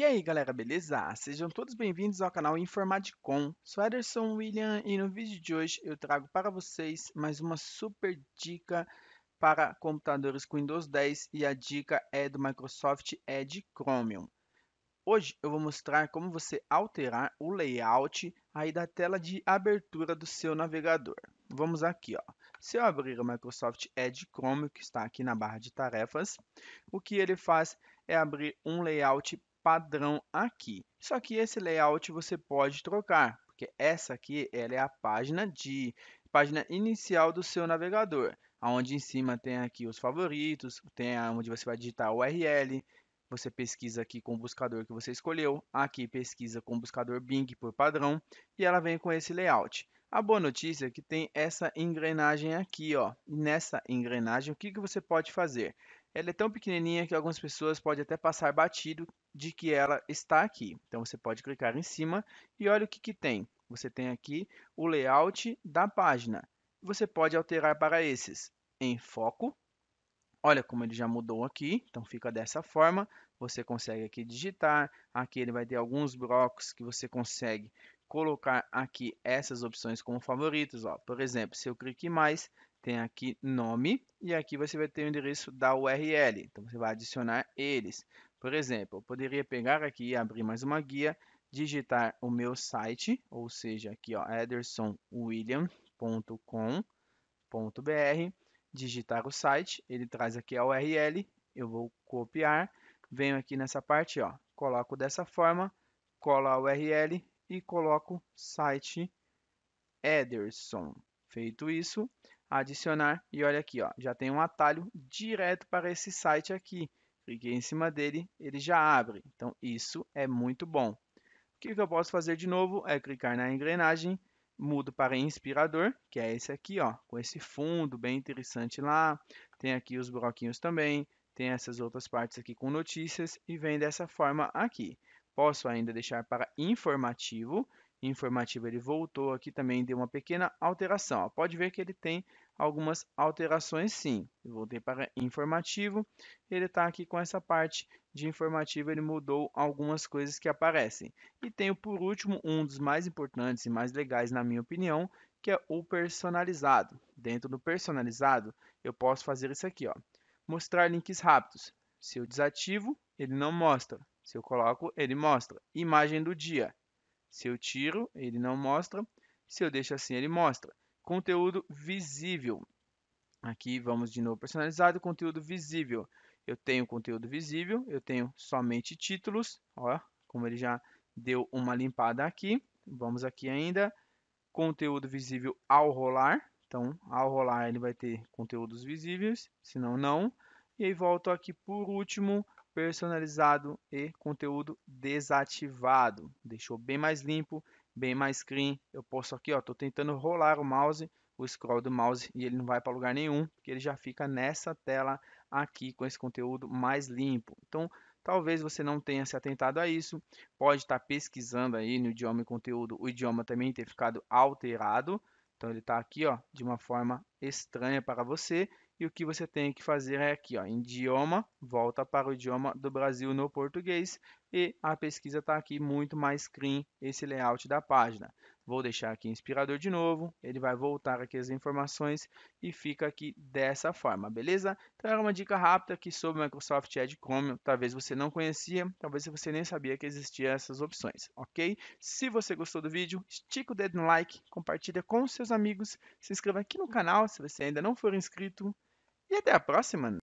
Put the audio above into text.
E aí galera, beleza? Sejam todos bem-vindos ao canal Informaticom. Sou Ederson William e no vídeo de hoje eu trago para vocês mais uma super dica para computadores com Windows 10 e a dica é do Microsoft Edge Chromium. Hoje eu vou mostrar como você alterar o layout aí da tela de abertura do seu navegador. Vamos aqui, ó. Se eu abrir o Microsoft Edge Chrome, que está aqui na barra de tarefas, o que ele faz é abrir um layout padrão aqui. Só que esse layout você pode trocar, porque essa aqui ela é a página de página inicial do seu navegador, onde em cima tem aqui os favoritos, tem onde você vai digitar a URL, você pesquisa aqui com o buscador que você escolheu, aqui pesquisa com o buscador Bing por padrão, e ela vem com esse layout. A boa notícia é que tem essa engrenagem aqui, ó. E nessa engrenagem, o que, que você pode fazer? Ela é tão pequenininha que algumas pessoas podem até passar batido de que ela está aqui. Então você pode clicar em cima e olha o que, que tem. Você tem aqui o layout da página. Você pode alterar para esses em foco. Olha como ele já mudou aqui, então fica dessa forma. Você consegue aqui digitar, aqui ele vai ter alguns blocos que você consegue colocar aqui essas opções como favoritos. Ó. Por exemplo, se eu clique em mais, tem aqui nome e aqui você vai ter o endereço da URL. Então você vai adicionar eles. Por exemplo, eu poderia pegar aqui e abrir mais uma guia, digitar o meu site, ou seja, aqui ó, edersonwilliam.com.br, digitar o site, ele traz aqui a URL, eu vou copiar, venho aqui nessa parte, ó, coloco dessa forma, colo a URL e coloco site Ederson. Feito isso, adicionar e olha aqui, ó, já tem um atalho direto para esse site aqui. Cliquei em cima dele, ele já abre. Então, isso é muito bom. O que, que eu posso fazer de novo é clicar na engrenagem, mudo para inspirador, que é esse aqui, ó, com esse fundo bem interessante lá. Tem aqui os bloquinhos também, tem essas outras partes aqui com notícias e vem dessa forma aqui. Posso ainda deixar para informativo, Informativo ele voltou aqui também, deu uma pequena alteração. Ó. Pode ver que ele tem algumas alterações sim. Eu voltei para informativo, ele está aqui com essa parte de informativo, ele mudou algumas coisas que aparecem. E tenho por último um dos mais importantes e mais legais na minha opinião, que é o personalizado. Dentro do personalizado, eu posso fazer isso aqui, ó. Mostrar links rápidos. Se eu desativo, ele não mostra. Se eu coloco, ele mostra. Imagem do dia. Se eu tiro, ele não mostra. Se eu deixo assim, ele mostra. Conteúdo visível. Aqui vamos de novo personalizado, conteúdo visível. Eu tenho conteúdo visível, eu tenho somente títulos. Ó, como ele já deu uma limpada aqui. Vamos aqui ainda. Conteúdo visível ao rolar. Então, ao rolar ele vai ter conteúdos visíveis, se não, não. E aí volto aqui por último personalizado e conteúdo desativado. Deixou bem mais limpo, bem mais clean. Eu posso aqui, ó, tô tentando rolar o mouse, o scroll do mouse e ele não vai para lugar nenhum, porque ele já fica nessa tela aqui com esse conteúdo mais limpo. Então, talvez você não tenha se atentado a isso, pode estar tá pesquisando aí no idioma e conteúdo, o idioma também ter ficado alterado, então, ele está aqui ó, de uma forma estranha para você. E o que você tem que fazer é aqui, ó, em idioma, volta para o idioma do Brasil no português. E a pesquisa está aqui muito mais clean, esse layout da página. Vou deixar aqui inspirador de novo, ele vai voltar aqui as informações e fica aqui dessa forma, beleza? Então era uma dica rápida aqui sobre o Microsoft Edge Chrome. talvez você não conhecia, talvez você nem sabia que existiam essas opções, ok? Se você gostou do vídeo, estica o dedo no like, compartilha com seus amigos, se inscreva aqui no canal se você ainda não for inscrito e até a próxima!